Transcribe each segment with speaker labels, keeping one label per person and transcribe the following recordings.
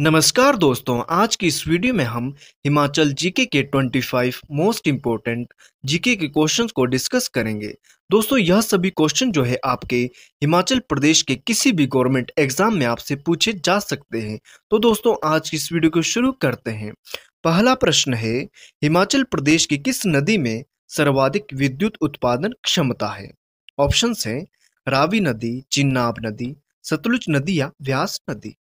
Speaker 1: नमस्कार दोस्तों आज की इस वीडियो में हम हिमाचल जीके के 25 मोस्ट इम्पोर्टेंट जीके के क्वेश्चंस को डिस्कस करेंगे दोस्तों यह सभी क्वेश्चन जो है आपके हिमाचल प्रदेश के किसी भी गवर्नमेंट एग्जाम में आपसे पूछे जा सकते हैं तो दोस्तों आज की इस वीडियो को शुरू करते हैं पहला प्रश्न है हिमाचल प्रदेश की किस नदी में सर्वाधिक विद्युत उत्पादन क्षमता है ऑप्शन है रावी नदी चिन्नाब नदी सतलुज नदी या व्यास नदी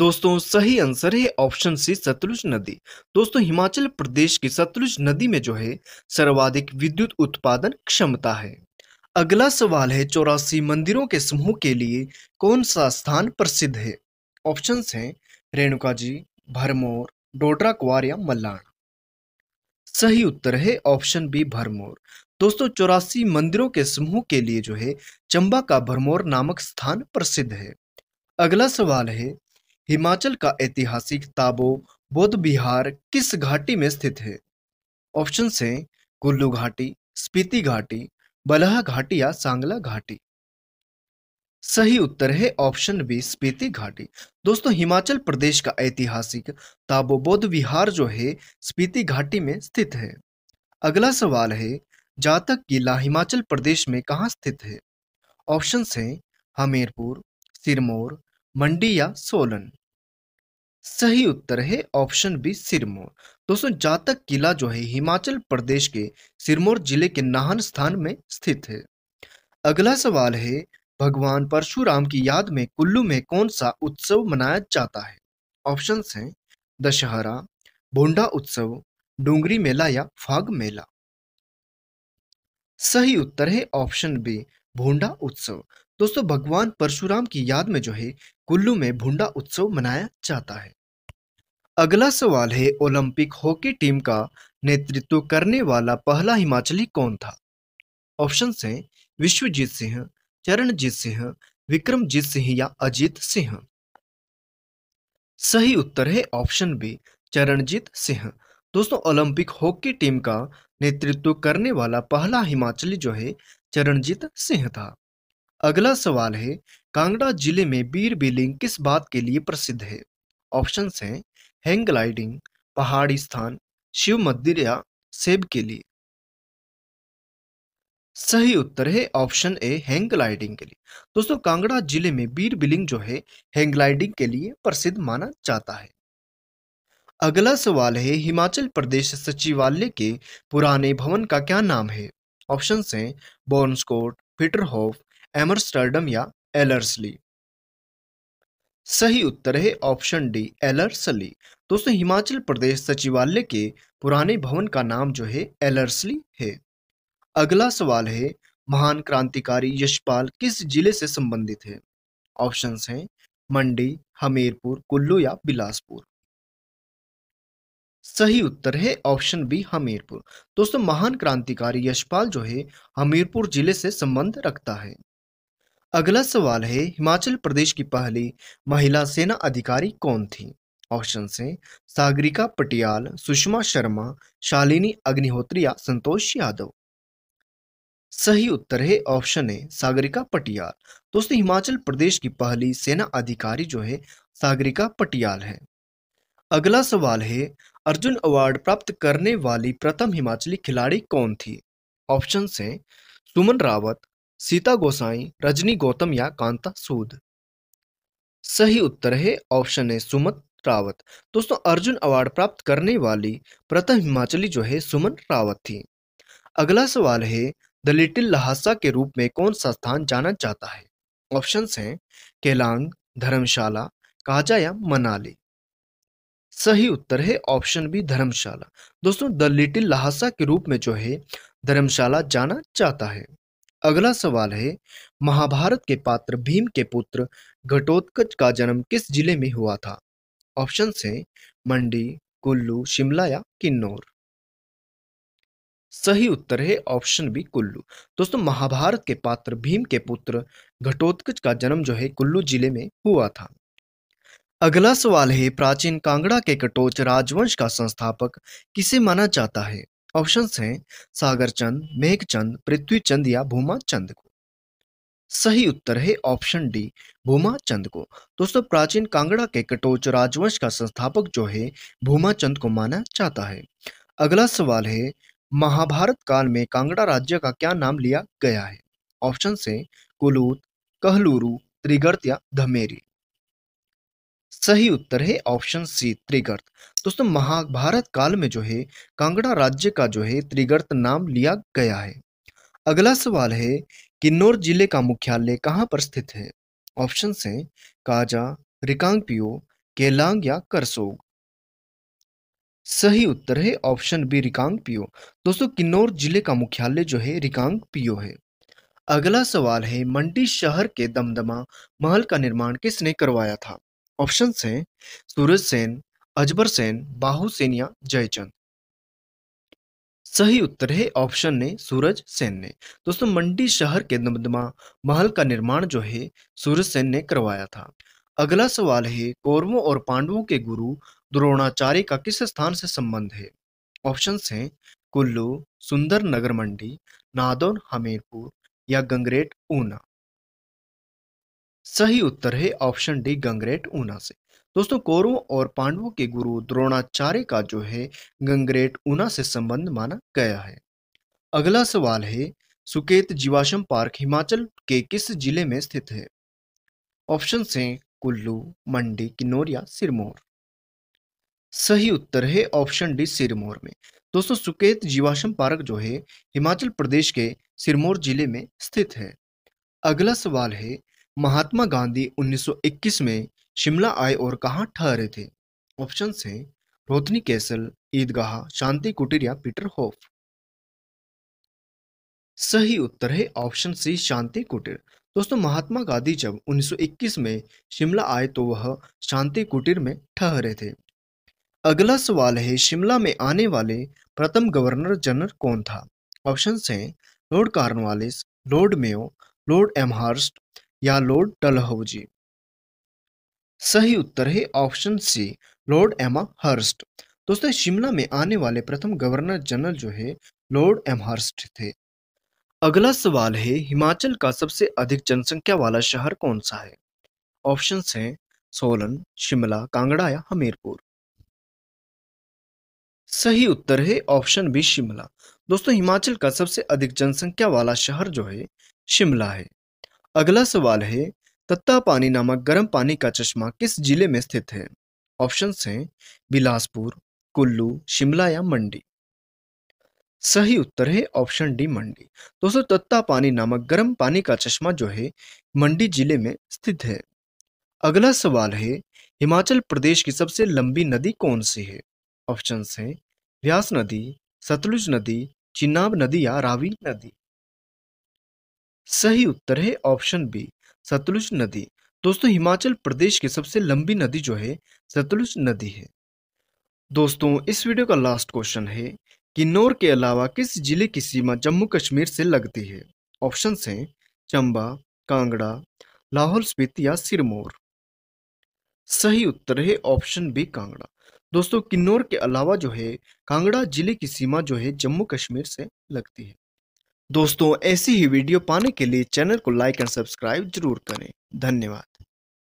Speaker 1: दोस्तों सही आंसर है ऑप्शन सी सतलुज नदी दोस्तों हिमाचल प्रदेश की सतलुज नदी में जो है सर्वाधिक विद्युत उत्पादन क्षमता है अगला सवाल है चौरासी मंदिरों के समूह के लिए कौन सा स्थान प्रसिद्ध है ऑप्शन है रेणुका जी भरमौर डोडरा कुआर या मल्लाण सही उत्तर है ऑप्शन बी भरमोर दोस्तों चौरासी मंदिरों के समूह के लिए जो है चंबा का भरमौर नामक स्थान प्रसिद्ध है अगला सवाल है हिमाचल का ऐतिहासिक ताबो बौद्ध विहार किस घाटी में स्थित है ऑप्शन है कुल्लू घाटी स्पीति घाटी बलहा घाटी या सांगला घाटी सही उत्तर है ऑप्शन बी स्पीति घाटी दोस्तों हिमाचल प्रदेश का ऐतिहासिक ताबो बौद्ध विहार जो है स्पीति घाटी में स्थित है अगला सवाल है जातक किला हिमाचल प्रदेश में कहाँ स्थित है ऑप्शन है हमीरपुर सिरमौर मंडी या सोलन सही उत्तर है ऑप्शन बी सिरमौर दोस्तों जातक किला जो है हिमाचल प्रदेश के सिरमौर जिले के नाहन स्थान में स्थित है अगला सवाल है भगवान परशुराम की याद में कुल्लू में कौन सा उत्सव मनाया जाता है ऑप्शन हैं दशहरा भोंडा उत्सव डोंगरी मेला या फाग मेला सही उत्तर है ऑप्शन बी भोंडा उत्सव दोस्तों भगवान परशुराम की याद में जो है कुल्लू में भोंडा उत्सव मनाया जाता है अगला सवाल है ओलंपिक हॉकी टीम का नेतृत्व करने वाला पहला हिमाचली कौन था ऑप्शन है विश्वजीत सिंह चरणजीत सिंह विक्रमजीत सिंह या अजीत सिंह सही उत्तर है ऑप्शन बी चरणजीत सिंह दोस्तों ओलंपिक हॉकी टीम का नेतृत्व करने वाला पहला हिमाचली जो है चरणजीत सिंह था अगला सवाल है कांगड़ा जिले में बीर बिलिंग किस बात के लिए प्रसिद्ध है ऑप्शन हैं हैंग ग्लाइडिंग पहाड़ी स्थान शिव मंदिर या सेब के लिए सही उत्तर है ऑप्शन ए हैंग ग्लाइडिंग के लिए दोस्तों कांगड़ा जिले में बीर बिलिंग जो है हैंग ग्लाइडिंग के लिए प्रसिद्ध माना जाता है अगला सवाल है हिमाचल प्रदेश सचिवालय के पुराने भवन का क्या नाम है ऑप्शन है बॉर्नस्कोट पीटरहॉफ एमरस्टर्डम या एलर्सली सही उत्तर है ऑप्शन डी एलर्सली दोस्तों हिमाचल प्रदेश सचिवालय के पुराने भवन का नाम जो है एलर्सली है अगला सवाल है महान क्रांतिकारी यशपाल किस जिले से संबंधित है ऑप्शंस हैं मंडी हमीरपुर कुल्लू या बिलासपुर सही उत्तर है ऑप्शन बी हमीरपुर दोस्तों महान क्रांतिकारी यशपाल जो है हमीरपुर जिले से संबंध रखता है अगला सवाल है हिमाचल प्रदेश की पहली महिला सेना अधिकारी कौन थी ऑप्शन से सागरिका पटियाल सुषमा शर्मा शालिनी अग्निहोत्री या संतोष यादव सही उत्तर है ऑप्शन ए सागरिका पटियाल दोस्तों हिमाचल प्रदेश की पहली सेना अधिकारी जो है सागरिका पटियाल है अगला सवाल है अर्जुन अवार्ड प्राप्त करने वाली प्रथम हिमाचली खिलाड़ी कौन थी ऑप्शन से सुमन रावत सीता गोसाई रजनी गौतम या कांता सूद सही उत्तर है ऑप्शन है सुमन रावत दोस्तों अर्जुन अवार्ड प्राप्त करने वाली प्रथम हिमाचली जो है सुमन रावत थी अगला सवाल है द लिटिल लहासा के रूप में कौन सा स्थान जाना चाहता है ऑप्शंस हैं केलांग धर्मशाला काजा या मनाली सही उत्तर है ऑप्शन बी धर्मशाला दोस्तों द लिटिल लहासा के रूप में जो है धर्मशाला जाना चाहता है अगला सवाल है महाभारत के पात्र भीम के पुत्र घटोत्कच का जन्म किस जिले में हुआ था ऑप्शन है मंडी कुल्लू शिमला या किन्नौर सही उत्तर है ऑप्शन बी कुल्लू दोस्तों महाभारत के पात्र भीम के पुत्र घटोत्कच का जन्म जो है कुल्लू जिले में हुआ था अगला सवाल है प्राचीन कांगड़ा के कटोच राजवंश का संस्थापक किसे माना जाता है ऑप्शन हैं सागर चंद मेघ चंद पृथ्वी चंद या भूमा चंद को सही उत्तर है ऑप्शन डी भूमा चंद को दोस्तों प्राचीन कांगड़ा के कटोच राजवंश का संस्थापक जो है भूमा चंद को माना जाता है अगला सवाल है महाभारत काल में कांगड़ा राज्य का क्या नाम लिया गया है ऑप्शन से कुलूत कहलूरू त्रिगर्त या धमेरी सही उत्तर है ऑप्शन सी त्रिगर्त दोस्तों महाभारत काल में जो है कांगड़ा राज्य का जो है त्रिगर्त नाम लिया गया है अगला सवाल है किन्नौर जिले का मुख्यालय कहाँ पर स्थित है ऑप्शन है काजा रिकांगपियो केलांग या करसोग सही उत्तर है ऑप्शन बी रिकांग पियो दोस्तों किन्नौर जिले का मुख्यालय जो है रिकांग पियो है अगला सवाल है मंडी शहर के दमदमा महल का निर्माण किसने करवाया था ऑप्शन हैं सूरज सेन अजबर सेन बाहू सेन या जयचंद सही उत्तर है ऑप्शन ने सूरज सेन ने दोस्तों मंडी शहर के दमदमा महल का निर्माण जो है सूरज सेन ने करवाया था अगला सवाल है कौरवों और पांडवों के गुरु द्रोणाचार्य का किस स्थान से संबंध है ऑप्शन हैं कुल्लू सुंदर नगर मंडी नादौन हमीरपुर या गंगरेट ऊना सही उत्तर है ऑप्शन डी गंगरेट ऊना से दोस्तों कौरवों और पांडवों के गुरु द्रोणाचार्य का जो है गंगरेट ऊना से संबंध माना गया है अगला सवाल है सुकेत जीवाश्म पार्क हिमाचल के किस जिले में स्थित है ऑप्शन से कुल्लू मंडी किन्नौर या सिरमौर सही उत्तर है ऑप्शन डी सिरमौर में दोस्तों सुकेत जीवाश्म पार्क जो है हिमाचल प्रदेश के सिरमौर जिले में स्थित है अगला सवाल है महात्मा गांधी 1921 में शिमला आए और कहाँ ठहरे थे ऑप्शन हैं रोतनी कैसल ईदगाह शांति कुटीर या पीटर होफ सही उत्तर है ऑप्शन सी शांति कुटीर दोस्तों महात्मा गांधी जब 1921 में शिमला आए तो वह शांति कुटीर में ठहरे थे अगला सवाल है शिमला में आने वाले प्रथम गवर्नर जनरल कौन था ऑप्शन है Lord Cornwallis Lord Mayo Lord Amherst या लॉर्ड डलहौजी सही उत्तर है option C Lord Amherst दोस्तों शिमला में आने वाले प्रथम गवर्नर जनरल जो है लॉर्ड एमहर्स्ट थे अगला सवाल है हिमाचल का सबसे अधिक जनसंख्या वाला शहर कौन सा है ऑप्शन है सोलन शिमला कांगड़ा या हमीरपुर सही उत्तर है ऑप्शन बी शिमला दोस्तों हिमाचल का सबसे अधिक जनसंख्या वाला शहर जो है शिमला है अगला सवाल है तत्ता पानी नामक गर्म पानी का चश्मा किस जिले में स्थित है ऑप्शन हैं बिलासपुर कुल्लू शिमला या मंडी सही उत्तर है ऑप्शन डी मंडी दोस्तों तत्ता पानी नामक गर्म पानी का चश्मा जो है मंडी जिले में स्थित है अगला सवाल है हिमाचल प्रदेश की सबसे लंबी नदी कौन सी है ऑप्शन हैं व्यास नदी सतलुज नदी चिनाब नदी या रावी नदी सही उत्तर है ऑप्शन बी सतलुज नदी दोस्तों हिमाचल प्रदेश की सबसे लंबी नदी जो है सतलुज नदी है दोस्तों इस वीडियो का लास्ट क्वेश्चन है किन्नौर के अलावा किस जिले की सीमा जम्मू कश्मीर से लगती है ऑप्शन है चंबा कांगड़ा लाहौल स्पीति या सिरमौर सही उत्तर है ऑप्शन बी कांगड़ा दोस्तों किन्नौर के अलावा जो है कांगड़ा जिले की सीमा जो है जम्मू कश्मीर से लगती है दोस्तों ऐसी ही वीडियो पाने के लिए चैनल को लाइक एंड सब्सक्राइब जरूर करें धन्यवाद